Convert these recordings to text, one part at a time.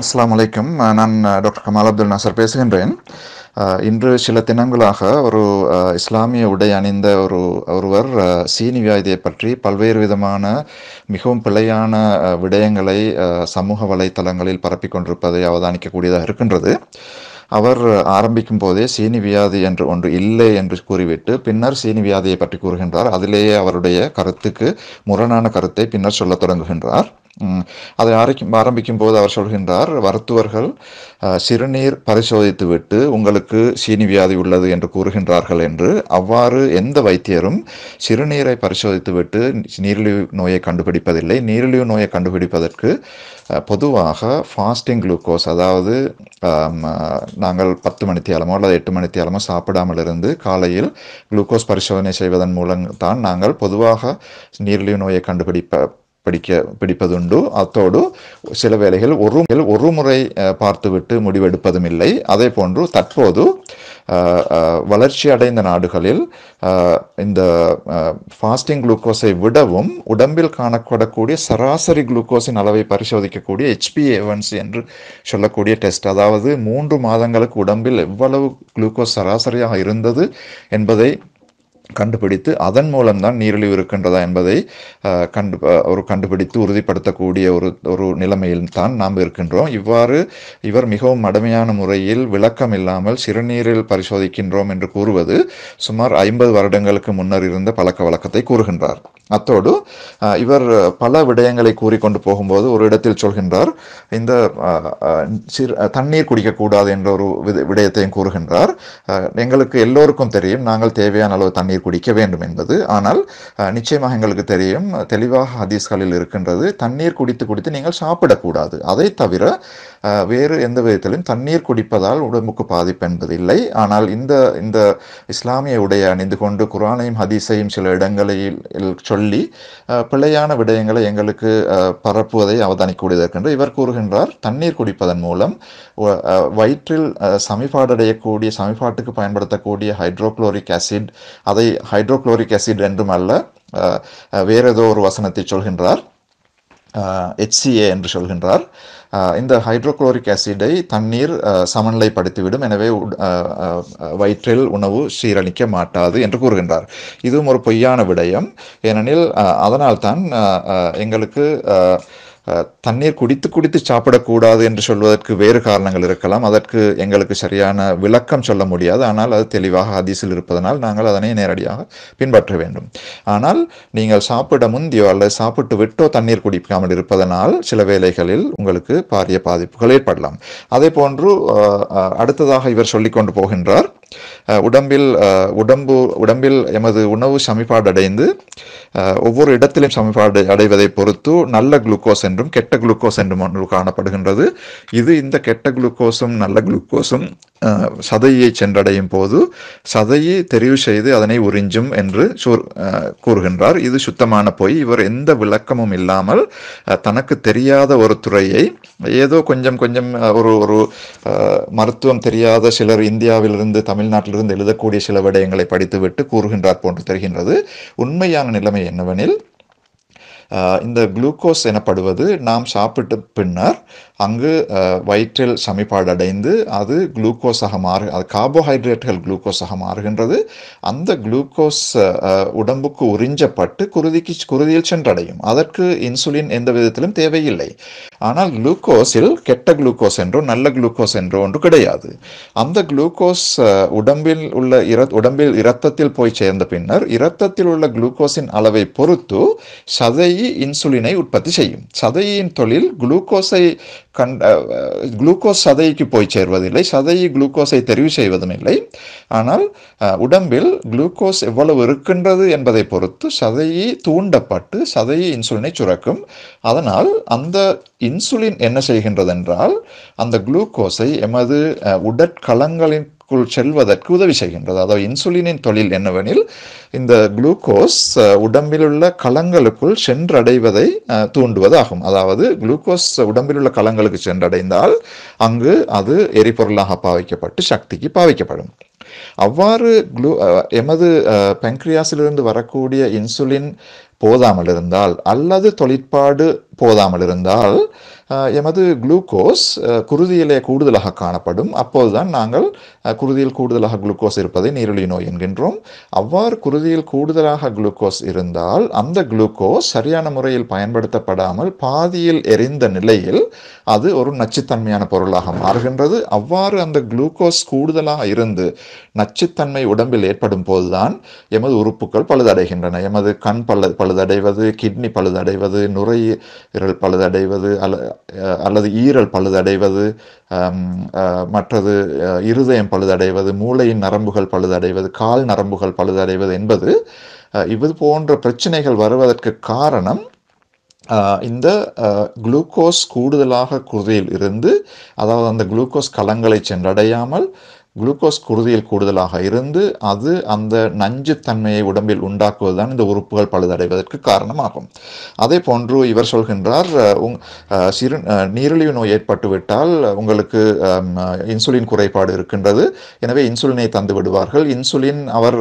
அஸ்லாம் வலைக்கம் uh, நான் டாக்டர் கமால் அப்துல் நாசர் பேசுகின்றேன் uh, இன்று சில தினங்களாக ஒரு uh, இஸ்லாமிய உடை அணிந்த ஒரு ஒருவர் சீனி வியாதியை பற்றி பல்வேறு விதமான மிகவும் பிழையான விடயங்களை சமூக வலைத்தளங்களில் பரப்பிக்கொண்டிருப்பதை அவதானிக்கக்கூடியதாக இருக்கின்றது அவர் ஆரம்பிக்கும் போதே சீனி வியாதி என்று ஒன்று இல்லை என்று கூறிவிட்டு பின்னர் சீனி வியாதியை பற்றி கூறுகின்றார் அதிலேயே அவருடைய கருத்துக்கு முரணான கருத்தை பின்னர் சொல்ல தொடங்குகின்றார் அதை ஆரம்பிக்கும் ஆரம்பிக்கும் போது அவர் சொல்கின்றார் மருத்துவர்கள் சிறுநீர் பரிசோதித்துவிட்டு உங்களுக்கு சீனி வியாதி உள்ளது என்று கூறுகின்றார்கள் என்று அவ்வாறு எந்த வைத்தியரும் சிறுநீரை பரிசோதித்துவிட்டு நீரிழிவு நோயை கண்டுபிடிப்பதில்லை நீரிழிவு நோயை கண்டுபிடிப்பதற்கு பொதுவாக ஃபாஸ்டிங் குளுக்கோஸ் அதாவது நாங்கள் பத்து மணி தியாலமோ அல்லது எட்டு மணி தியாலமோ சாப்பிடாமல் இருந்து காலையில் குளுக்கோஸ் பரிசோதனை செய்வதன் மூலம் தான் நாங்கள் பொதுவாக நீரிழிவு நோயை கண்டுபிடிப்ப பிடிக்க பிடிப்பதுண்டு அத்தோடு சில வேளைகள் ஒரு ஒரு முறை பார்த்துவிட்டு முடிவெடுப்பதும் இல்லை அதே போன்று தற்போது வளர்ச்சி அடைந்த நாடுகளில் இந்த ஃபாஸ்டிங் குளுக்கோஸை விடவும் உடம்பில் காணப்படக்கூடிய சராசரி குளுக்கோஸின் அளவை பரிசோதிக்கக்கூடிய ஹெச்பி ஹெச்பிஏவன்சி என்று சொல்லக்கூடிய டெஸ்ட் அதாவது மூன்று மாதங்களுக்கு உடம்பில் எவ்வளவு குளுக்கோஸ் சராசரியாக இருந்தது என்பதை கண்டுபிடித்து அதன் மூலம்தான் நீரிழிவு இருக்கின்றதா என்பதை கண்டு ஒரு கண்டுபிடித்து உறுதிப்படுத்தக்கூடிய ஒரு ஒரு நிலைமையில் தான் நாம் இருக்கின்றோம் இவ்வாறு இவர் மிகவும் மடமையான முறையில் விளக்கம் இல்லாமல் சிறுநீரில் பரிசோதிக்கின்றோம் என்று கூறுவது சுமார் ஐம்பது வருடங்களுக்கு முன்னர் இருந்த பழக்க வழக்கத்தை கூறுகின்றார் அத்தோடு இவர் பல விடயங்களை கூறிக்கொண்டு போகும்போது ஒரு இடத்தில் சொல்கின்றார் இந்த தண்ணீர் குடிக்கக்கூடாது என்ற ஒரு விடயத்தையும் கூறுகின்றார் எங்களுக்கு எல்லோருக்கும் தெரியும் நாங்கள் தேவையான அளவு தண்ணீர் தண்ணீர் குடிக்க வேண்டும் என்பது ஆனால் நிச்சயமாக எங்களுக்கு தெரியும் தெளிவாக ஹதீஸ்களில் இருக்கின்றது தண்ணீர் குடித்து குடித்து நீங்கள் சாப்பிடக்கூடாது அதை தவிர வேறு எந்த விதத்திலும் தண்ணீர் குடிப்பதால் உடம்புக்கு பாதிப்பு என்பது இல்லை ஆனால் இந்த இந்த இஸ்லாமிய உடைய அணிந்து கொண்டு குரானையும் ஹதீஸையும் சில இடங்களில் சொல்லி பிழையான விடயங்களை எங்களுக்கு பரப்புவதை அவதானிக்கூடியது இருக்கின்ற இவர் கூறுகின்றார் தண்ணீர் குடிப்பதன் மூலம் வயிற்றில் சமிபாடடையக்கூடிய சமிபாட்டுக்கு பயன்படுத்தக்கூடிய ஹைட்ரோக்ளோரிக் ஆசிட் அதை அதை ஹைட்ரோக்ளோரிக் ஆசிட் என்றும் அல்ல வேற ஏதோ ஒரு வசனத்தை சொல்கின்றார் ஹெச்சிஏ என்று சொல்கின்றார் இந்த ஹைட்ரோக்ளோரிக் ஆசிடை தண்ணீர் சமநிலைப்படுத்திவிடும் எனவே வயிற்றில் உணவு சீரழிக்க மாட்டாது என்று கூறுகின்றார் இதுவும் ஒரு பொய்யான விடயம் ஏனெனில் அதனால்தான் எங்களுக்கு தண்ணீர் குடித்து குடித்து சாப்பிடக்கூடாது என்று சொல்வதற்கு வேறு காரணங்கள் இருக்கலாம் அதற்கு எங்களுக்கு சரியான விளக்கம் சொல்ல முடியாது ஆனால் அது தெளிவாக அதிசல் இருப்பதனால் நாங்கள் அதனை நேரடியாக பின்பற்ற வேண்டும் ஆனால் நீங்கள் சாப்பிட முந்தியோ அல்லது சாப்பிட்டு விட்டோ தண்ணீர் குடிக்காமல் இருப்பதனால் சில வேலைகளில் உங்களுக்கு பாரிய பாதிப்புகள் ஏற்படலாம் அதே போன்று அடுத்ததாக இவர் சொல்லிக்கொண்டு போகின்றார் உடம்பில் உடம்பு உடம்பில் எமது உணவு சமிபாடு அடைந்து ஒவ்வொரு இடத்திலும் சமிபாடு அடைவதை பொறுத்து நல்ல குளுக்கோஸ் என்றும் கெட்ட குளுக்கோஸ் என்றும் ஒன்று காணப்படுகின்றது இது இந்த கெட்ட குளுக்கோஸும் நல்ல குளுக்கோஸும் சதையை சென்றடையும் போது சதையை தெரிவு செய்து அதனை உறிஞ்சும் என்று கூறுகின்றார் இது சுத்தமான போய் இவர் எந்த விளக்கமும் இல்லாமல் தனக்கு தெரியாத ஒரு துறையை ஏதோ கொஞ்சம் கொஞ்சம் ஒரு ஒரு மருத்துவம் தெரியாத சிலர் இந்தியாவிலிருந்து தமிழ் தமிழ்நாட்டிலிருந்து எழுதக்கூடிய சில விடயங்களை படித்துவிட்டு கூறுகின்றார் போன்று தெரிகின்றது உண்மையான நிலைமை என்னவெனில் இந்த குளுக்கோஸ் எனப்படுவது நாம் சாப்பிட்ட பின்னர் அங்கு வயிற்றில் சமிப்பாடு அடைந்து அது குளுக்கோஸாக மாறு அது கார்போஹைட்ரேட்டுகள் குளுக்கோஸாக மாறுகின்றது அந்த குளுக்கோஸ் உடம்புக்கு உறிஞ்சப்பட்டு குருதிக்கு குருதியில் சென்றடையும் அதற்கு இன்சுலின் எந்த விதத்திலும் தேவையில்லை ஆனால் குளுக்கோஸில் கெட்ட குளுக்கோஸ் என்றோ நல்ல குளுக்கோஸ் என்றோ ஒன்று கிடையாது அந்த குளுக்கோஸ் உடம்பில் உள்ள இர உடம்பில் இரத்தத்தில் போய் சேர்ந்த பின்னர் இரத்தத்தில் உள்ள குளுக்கோஸின் அளவை பொறுத்து சதை இன்சுலினை உற்பத்தி செய்யும் சதையின் தொழில் குளுக்கோஸை கண்ட குளுக்கோஸ் சதைக்கு போய் சேர்வதில்லை சதையை குளுக்கோஸை தெரிவு செய்வதும் இல்லை ஆனால் உடம்பில் குளுக்கோஸ் எவ்வளவு இருக்கின்றது என்பதை பொறுத்து சதையை தூண்டப்பட்டு சதையை இன்சுலினை சுரக்கும் அதனால் அந்த இன்சுலின் என்ன செய்கின்றது என்றால் அந்த குளுக்கோஸை எமது உடற்கலங்களின் உடலுக்குள் செல்வதற்கு உதவி செய்கின்றது அதாவது இன்சுலினின் தொழில் என்னவெனில் இந்த குளுக்கோஸ் உடம்பிலுள்ள களங்களுக்குள் சென்றடைவதை தூண்டுவது ஆகும் அதாவது குளுக்கோஸ் உடம்பிலுள்ள களங்களுக்கு சென்றடைந்தால் அங்கு அது எரிபொருளாக பாவிக்கப்பட்டு சக்திக்கு பாவிக்கப்படும் அவ்வாறு குளூ எமது பெங்க்ரியாஸிலிருந்து வரக்கூடிய இன்சுலின் போதாமல் இருந்தால் அல்லது தொழிற்பாடு போதாமல் இருந்தால் எமது குளுக்கோஸ் குருதியிலே கூடுதலாக காணப்படும் அப்போதுதான் நாங்கள் குருதியில் கூடுதலாக குளுக்கோஸ் இருப்பதை நீரிழி நோய் என்கின்றோம் அவ்வாறு குருதியில் கூடுதலாக குளுக்கோஸ் இருந்தால் அந்த குளுக்கோஸ் சரியான முறையில் பயன்படுத்தப்படாமல் பாதியில் எரிந்த நிலையில் அது ஒரு நச்சுத்தன்மையான பொருளாக மாறுகின்றது அவ்வாறு அந்த குளுக்கோஸ் கூடுதலாக இருந்து நச்சுத்தன்மை உடம்பில் ஏற்படும் போதுதான் எமது உறுப்புகள் பழுதடைகின்றன எமது கண் பழு பழுதடைவது கிட்னி பழுதடைவது நுரையீரல் பழுதடைவது அல அல்லது ஈரல் பழுதடைவது மற்றது இருதயம் பழுதடைவது மூளையின் நரம்புகள் பழுதடைவது கால் நரம்புகள் பழுதடைவது என்பது இது போன்ற பிரச்சனைகள் வருவதற்கு காரணம் இந்த குளுக்கோஸ் கூடுதலாக குதிரையில் இருந்து அதாவது அந்த குளுக்கோஸ் கலங்களை சென்றடையாமல் குளுக்கோஸ் குருதியில் கூடுதலாக இருந்து அது அந்த நஞ்சு தன்மையை உடம்பில் உண்டாக்குவது தான் இந்த உறுப்புகள் பழுதடைவதற்கு காரணமாகும் அதே போன்று இவர் சொல்கின்றார் உங் சிறு நீரிழிவு நோய் ஏற்பட்டுவிட்டால் உங்களுக்கு இன்சுலின் குறைபாடு இருக்கின்றது எனவே இன்சுலினை தந்து விடுவார்கள் இன்சுலின் அவர்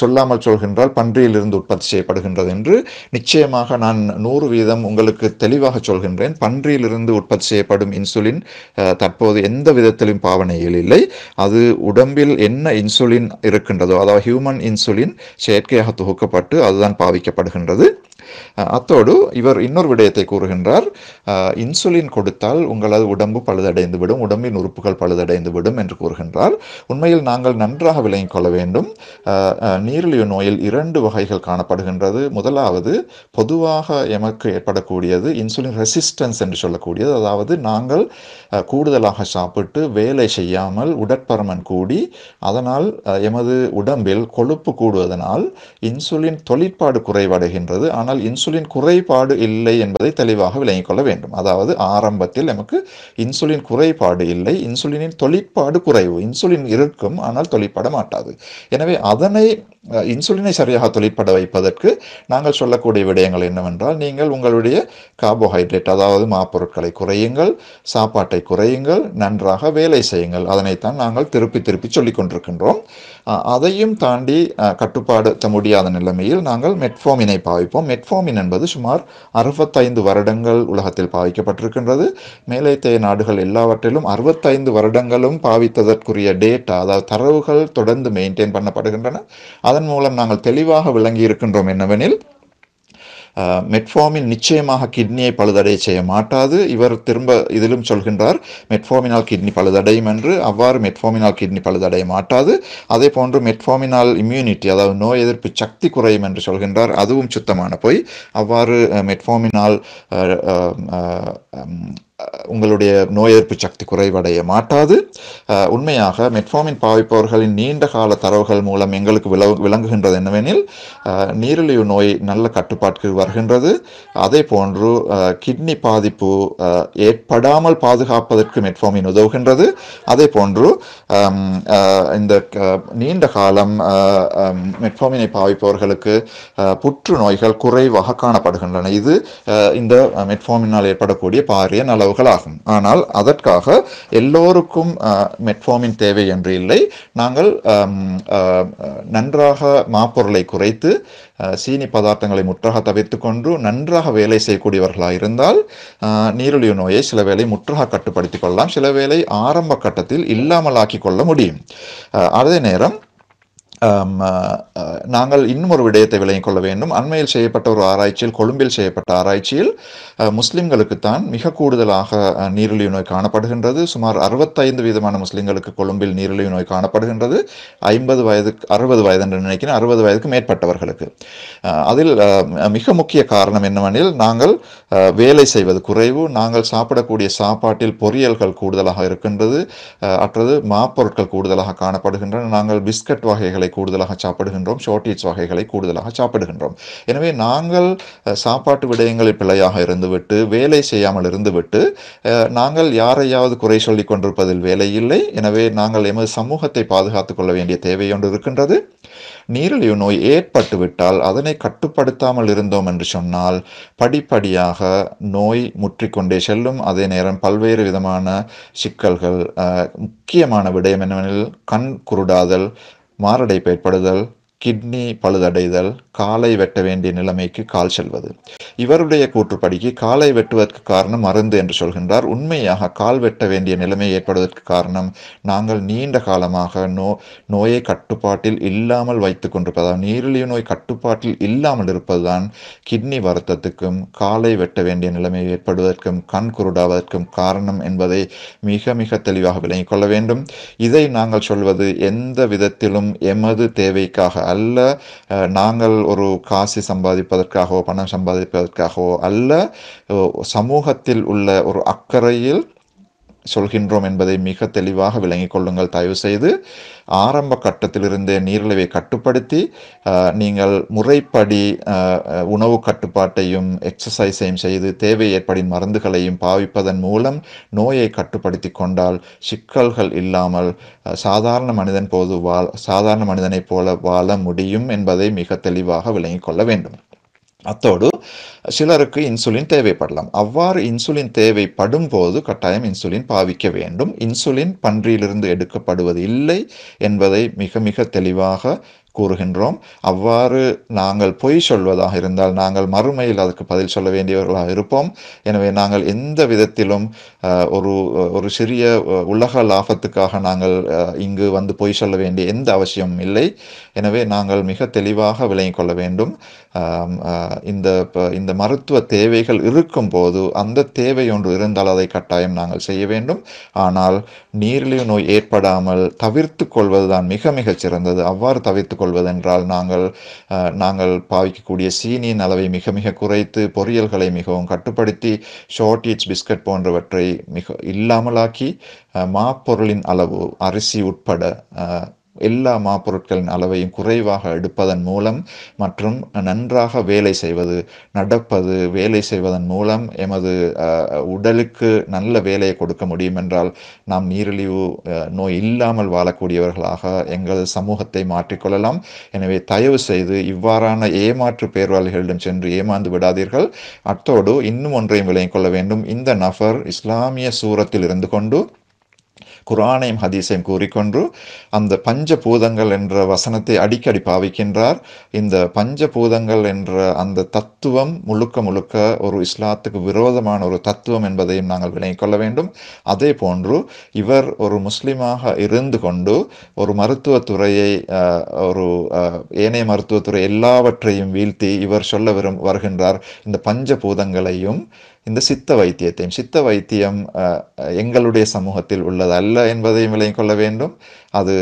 சொல்லாமல் சொல்கின்றால் பன்றியிலிருந்து உற்பத்தி செய்யப்படுகின்றது என்று நிச்சயமாக நான் நூறு வீதம் உங்களுக்கு தெளிவாக சொல்கின்றேன் பன்றியிலிருந்து உற்பத்தி செய்யப்படும் இன்சுலின் தற்போது எந்த விதத்திலும் பாவனையில் இல்லை அது உடம்பில் என்ன இன்சுலின் இருக்கின்றதோ அதாவது ஹியூமன் இன்சுலின் செயற்கையாக தொகுக்கப்பட்டு அதுதான் பாவிக்கப்படுகின்றது அத்தோடு இவர் இன்னொரு விடயத்தை கூறுகின்றார் இன்சுலின் கொடுத்தால் உங்களது உடம்பு பழுதடைந்து விடும் உடம்பின் உறுப்புகள் பழுதடைந்து விடும் என்று கூறுகின்றார் உண்மையில் நாங்கள் நன்றாக விளங்கிக் கொள்ள வேண்டும் நீரிழிவு நோயில் இரண்டு வகைகள் காணப்படுகின்றது முதலாவது பொதுவாக எமக்கு ஏற்படக்கூடியது இன்சுலின் ரெசிஸ்டன்ஸ் என்று சொல்லக்கூடியது அதாவது நாங்கள் கூடுதலாக சாப்பிட்டு வேலை செய்யாமல் உடற்பருமன் கூடி அதனால் எமது உடம்பில் கொழுப்பு கூடுவதனால் இன்சுலின் தொழிற்பாடு குறைவடைகின்றது ஆனால் இன்சுலின் குறைபாடு இல்லை என்பதை தெளிவாக விளங்கிக் கொள்ள வேண்டும் அதாவது ஆரம்பத்தில் நமக்கு இன்சுலின் குறைபாடு இல்லை இன்சுலினின் தொழிற்பாடு குறைவு இன்சுலின் இருக்கும் ஆனால் தொழிற்பட மாட்டாது எனவே அதனை இன்சுலினை சரியாக தொழிற்பட வைப்பதற்கு நாங்கள் சொல்லக்கூடிய விடயங்கள் என்னவென்றால் நீங்கள் உங்களுடைய கார்போஹைட்ரேட் அதாவது மாப்பொருட்களை குறையுங்கள் சாப்பாட்டை குறையுங்கள் நன்றாக வேலை செய்யுங்கள் அதனைத்தான் நாங்கள் திருப்பி திருப்பி சொல்லிக் கொண்டிருக்கின்றோம் அதையும் தாண்டி கட்டுப்பாடுத்த முடியாத நிலைமையில் நாங்கள் மெட்ஃபோமினை பாவிப்போம் மெட்ஃபோமின் என்பது சுமார் அறுபத்தைந்து வருடங்கள் உலகத்தில் பாவிக்கப்பட்டிருக்கின்றது மேலைத்தைய நாடுகள் எல்லாவற்றிலும் அறுபத்தைந்து வருடங்களும் பாவித்ததற்குரிய டேட்டா அதாவது தரவுகள் தொடர்ந்து மெயின்டைன் பண்ணப்படுகின்றன அதன் மூலம் நாங்கள் தெளிவாக விளங்கி இருக்கின்றோம் என்னவெனில் மெட்ஃபார்மின் நிச்சயமாக கிட்னியை பழுதடைய செய்ய மாட்டாது இவர் திரும்ப இதிலும் சொல்கின்றார் மெட்ஃபார்மினால் கிட்னி பழுதடையும் என்று அவ்வாறு மெட்ஃபார்மினால் கிட்னி பழுதடைய மாட்டாது அதே போன்று மெட்ஃபார்மினால் இம்யூனிட்டி அதாவது நோய் எதிர்ப்பு சக்தி குறையும் என்று சொல்கின்றார் அதுவும் சுத்தமான போய் அவ்வாறு மெட்ஃபார்மினால் உங்களுடைய நோய் எதிர்ப்பு சக்தி குறைவடைய மாட்டாது உண்மையாக மெட்ஃபார்மின் பாவிப்பவர்களின் நீண்ட கால தரவுகள் மூலம் எங்களுக்கு விளவு விளங்குகின்றது என்னவெனில் நீரிழிவு நோய் நல்ல கட்டுப்பாட்டுக்கு வருகின்றது அதே போன்று கிட்னி பாதிப்பு ஏற்படாமல் பாதுகாப்பதற்கு மெட்ஃபார்மின் உதவுகின்றது அதே போன்று இந்த நீண்ட காலம் மெட்ஃபார்மினை பாவிப்பவர்களுக்கு புற்றுநோய்கள் குறைவாக காணப்படுகின்றன இது இந்த மெட்ஃபார்மினால் ஏற்படக்கூடிய பாரிய நலவு செலவுகள் ஆகும் ஆனால் அதற்காக எல்லோருக்கும் மெட்ஃபார்மின் தேவை என்று இல்லை நாங்கள் நன்றாக மாப்பொருளை குறைத்து சீனி பதார்த்தங்களை முற்றாக தவிர்த்து கொண்டு நன்றாக வேலை செய்யக்கூடியவர்களாக இருந்தால் நீரிழிவு நோயை சில வேளை முற்றாக கட்டுப்படுத்திக் கொள்ளலாம் சில வேளை ஆரம்ப கட்டத்தில் இல்லாமல் ஆக்கிக் கொள்ள முடியும் அதே நேரம் நாங்கள் இன்னும் ஒரு விடயத்தை விளங்கிக் கொள்ள வேண்டும் அண்மையில் செய்யப்பட்ட ஒரு ஆராய்ச்சியில் கொழும்பில் செய்யப்பட்ட ஆராய்ச்சியில் தான் மிக கூடுதலாக நீரிழிவு நோய் காணப்படுகின்றது சுமார் அறுபத்தைந்து விதமான முஸ்லிம்களுக்கு கொழும்பில் நீரிழிவு நோய் காணப்படுகின்றது ஐம்பது வயதுக்கு அறுபது வயது என்று நினைக்கிறேன் அறுபது வயதுக்கு மேற்பட்டவர்களுக்கு அதில் மிக முக்கிய காரணம் என்னவெனில் நாங்கள் வேலை செய்வது குறைவு நாங்கள் சாப்பிடக்கூடிய சாப்பாட்டில் பொரியல்கள் கூடுதலாக இருக்கின்றது அற்றது மாப்பொருட்கள் கூடுதலாக காணப்படுகின்றன நாங்கள் பிஸ்கட் வகைகளை கூடுதலாக சாப்பிடுகின்றோம் ஷார்டேஜ் வகைகளை கூடுதலாக சாப்பிடுகின்றோம் எனவே நாங்கள் சாப்பாட்டு விடயங்களில் பிழையாக இருந்துவிட்டு வேலை செய்யாமல் இருந்துவிட்டு நாங்கள் யாரையாவது குறை சொல்லி கொண்டிருப்பதில் வேலை இல்லை எனவே நாங்கள் எமது சமூகத்தை பாதுகாத்துக் கொள்ள வேண்டிய தேவை ஒன்று இருக்கின்றது நீரிழிவு நோய் ஏற்பட்டுவிட்டால் அதனை கட்டுப்படுத்தாமல் இருந்தோம் என்று சொன்னால் படிப்படியாக நோய் முற்றிக்கொண்டே செல்லும் அதே நேரம் பல்வேறு விதமான சிக்கல்கள் முக்கியமான விடயம் என்னவெனில் கண் குருடாதல் மாரடைப்பு ஏற்படுதல் கிட்னி பழுதடைதல் காலை வெட்ட வேண்டிய நிலைமைக்கு கால் செல்வது இவருடைய கூற்றுப்படிக்கு காலை வெட்டுவதற்கு காரணம் மருந்து என்று சொல்கின்றார் உண்மையாக கால் வெட்ட வேண்டிய நிலைமை ஏற்படுவதற்கு காரணம் நாங்கள் நீண்ட காலமாக நோ நோயை கட்டுப்பாட்டில் இல்லாமல் வைத்து கொண்டிருப்பதால் நீரிழிவு நோய் கட்டுப்பாட்டில் இல்லாமல் இருப்பதுதான் கிட்னி வருத்தத்துக்கும் காலை வெட்ட வேண்டிய நிலைமை ஏற்படுவதற்கும் கண் குருடாவதற்கும் காரணம் என்பதை மிக மிக தெளிவாக விளங்கிக் கொள்ள வேண்டும் இதை நாங்கள் சொல்வது எந்த விதத்திலும் எமது தேவைக்காக அல்ல நாங்கள் ஒரு காசு சம்பாதிப்பதற்காகவோ பணம் சம்பாதிப்பதற்காகவோ அல்ல சமூகத்தில் உள்ள ஒரு அக்கறையில் சொல்கின்றோம் என்பதை மிக தெளிவாக விளங்கிக் கொள்ளுங்கள் தயவு செய்து ஆரம்ப கட்டத்திலிருந்தே நீரிழிவை கட்டுப்படுத்தி நீங்கள் முறைப்படி உணவு கட்டுப்பாட்டையும் எக்ஸசைஸையும் செய்து தேவை ஏற்படின் மருந்துகளையும் பாவிப்பதன் மூலம் நோயை கட்டுப்படுத்தி கொண்டால் சிக்கல்கள் இல்லாமல் சாதாரண மனிதன் போது வாழ் சாதாரண மனிதனைப் போல வாழ முடியும் என்பதை மிக தெளிவாக விளங்கிக் கொள்ள வேண்டும் அத்தோடு சிலருக்கு இன்சுலின் தேவைப்படலாம் அவ்வாறு இன்சுலின் தேவைப்படும் போது கட்டாயம் இன்சுலின் பாவிக்க வேண்டும் இன்சுலின் பன்றியிலிருந்து எடுக்கப்படுவது இல்லை என்பதை மிக மிக தெளிவாக கூறுகின்றோம் அவ்வாறு நாங்கள் பொய் சொல்வதாக இருந்தால் நாங்கள் மறுமையில் அதற்கு பதில் சொல்ல வேண்டியவர்களாக இருப்போம் எனவே நாங்கள் எந்த விதத்திலும் ஒரு ஒரு சிறிய உலக லாபத்துக்காக நாங்கள் இங்கு வந்து பொய் சொல்ல வேண்டிய எந்த அவசியமும் இல்லை எனவே நாங்கள் மிக தெளிவாக விளங்கிக் கொள்ள வேண்டும் இந்த இந்த மருத்துவ தேவைகள் இருக்கும் போது அந்த தேவை ஒன்று இருந்தால் அதை கட்டாயம் நாங்கள் செய்ய வேண்டும் ஆனால் நீரிழிவு நோய் ஏற்படாமல் தவிர்த்து கொள்வதுதான் மிக மிகச் சிறந்தது அவ்வாறு தவிர்த்து கொள்வதென்றால் நாங்கள் நாங்கள் பாவிக்கக்கூடிய சீனியின் அளவை மிக மிக குறைத்து பொரியல்களை மிகவும் கட்டுப்படுத்தி ஷார்டேஜ் பிஸ்கட் போன்றவற்றை மிக இல்லாமலாக்கி மாப்பொருளின் அளவு அரிசி உட்பட எல்லா மாப்பொருட்களின் அளவையும் குறைவாக எடுப்பதன் மூலம் மற்றும் நன்றாக வேலை செய்வது நடப்பது வேலை செய்வதன் மூலம் எமது உடலுக்கு நல்ல வேலையை கொடுக்க முடியும் என்றால் நாம் நீரிழிவு நோய் இல்லாமல் வாழக்கூடியவர்களாக எங்கள் சமூகத்தை மாற்றிக்கொள்ளலாம் எனவே தயவு செய்து இவ்வாறான ஏமாற்று பேர்வாளிகளிடம் சென்று ஏமாந்து விடாதீர்கள் அத்தோடு இன்னும் ஒன்றையும் விளங்கிக் கொள்ள வேண்டும் இந்த நபர் இஸ்லாமிய சூரத்தில் இருந்து கொண்டு குரானையும் ஹதீஸையும் கூறிக்கொண்டு அந்த பஞ்ச பூதங்கள் என்ற வசனத்தை அடிக்கடி பாவிக்கின்றார் இந்த பஞ்ச பூதங்கள் என்ற அந்த தத்துவம் முழுக்க முழுக்க ஒரு இஸ்லாத்துக்கு விரோதமான ஒரு தத்துவம் என்பதையும் நாங்கள் விளங்கிக் கொள்ள வேண்டும் அதே போன்று இவர் ஒரு முஸ்லீமாக இருந்து கொண்டு ஒரு மருத்துவத்துறையை ஒரு ஏனைய மருத்துவத்துறை எல்லாவற்றையும் வீழ்த்தி இவர் சொல்ல வரும் வருகின்றார் இந்த பஞ்ச பூதங்களையும் இந்த சித்த வைத்தியத்தையும் சித்த வைத்தியம் எங்களுடைய சமூகத்தில் உள்ளது அல்ல என்பதையும் விளங்கிக் கொள்ள வேண்டும் அது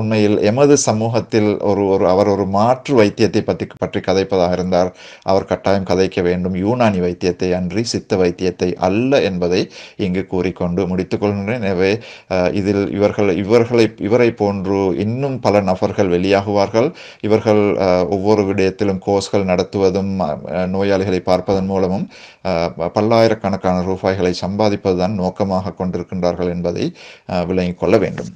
உண்மையில் எமது சமூகத்தில் ஒரு ஒரு அவர் ஒரு மாற்று வைத்தியத்தை பற்றி பற்றி கதைப்பதாக இருந்தார் அவர் கட்டாயம் கதைக்க வேண்டும் யூனானி வைத்தியத்தை அன்றி சித்த வைத்தியத்தை அல்ல என்பதை இங்கு கூறிக்கொண்டு முடித்துக்கொள்கின்றேன் எனவே இதில் இவர்கள் இவர்களை இவரை போன்று இன்னும் பல நபர்கள் வெளியாகுவார்கள் இவர்கள் ஒவ்வொரு விடயத்திலும் கோர்ஸ்கள் நடத்துவதும் நோயாளிகளை பார்ப்பதன் மூலமும் பல்லாயிரக்கணக்கான ரூபாய்களை சம்பாதிப்பதுதான் நோக்கமாக கொண்டிருக்கின்றார்கள் என்பதை விளங்கிக் கொள்ள வேண்டும்